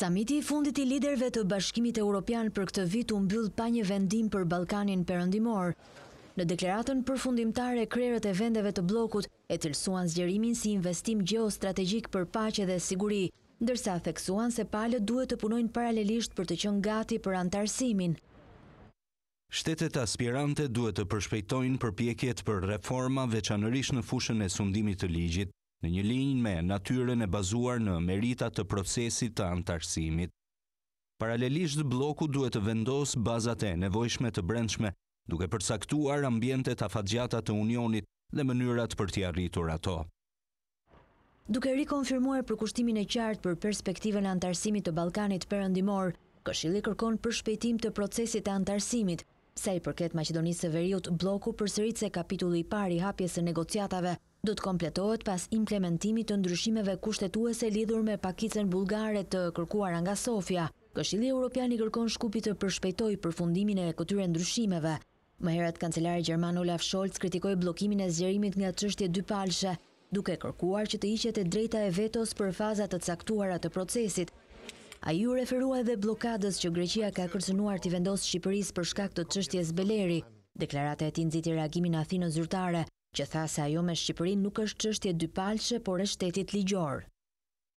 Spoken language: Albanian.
Samiti i fundit i liderve të bashkimit e Europian për këtë vit u mbyll pa një vendim për Balkanin përëndimor. Në deklaratën për krerët e vendeve të blokut e të lësuan zgjerimin si investim geostrategik për pache dhe siguri, dërsa theksuan se palët duhet të punojnë paralelisht për të qënë gati për antarësimin. Shtetet aspirante duhet të përshpejtojnë përpjekjet për reforma veçanërish në fushën e sundimit të ligjit, në një linjën me natyren e bazuar në merita të procesit të antarësimit. Paralelisht, bloku duhet të vendosë bazate nevojshme të brendshme, duke përsaktuar të afatgjata të unionit dhe mënyrat për t'ja rritur ato. Duke rikonfirmuar për kushtimin e qartë për perspektive në antarësimit të Balkanit përëndimor, Këshili kërkon për shpejtim të procesit të antarësimit, se i përket Macedonisë e Veriut bloku për sërit se kapitulli pari hapjes e negociatave do të kompletohet pas implementimit të ndryshimeve kushtetuese lidhur me pakicën bulgare të kërkuar nga Sofia. Këshili Europiani kërkon shkupit të përshpejtoj për fundimin e këtyre ndryshimeve. Më herët, kancelari Gjerman Olaf Scholz kritikoj blokimin e zjerimit nga qështje dy palshe, duke kërkuar që të ishet e drejta e vetos për fazat të caktuara të procesit. A ju referua edhe blokadës që Greqia ka kërcenuar të vendosë Shqipëris për shkak të qështje Beleri, deklarate e ti nëziti reagimin Athinë zyrtare, që tha se ajo me Shqipërin nuk është qështje dypalqe, por e shtetit ligjor.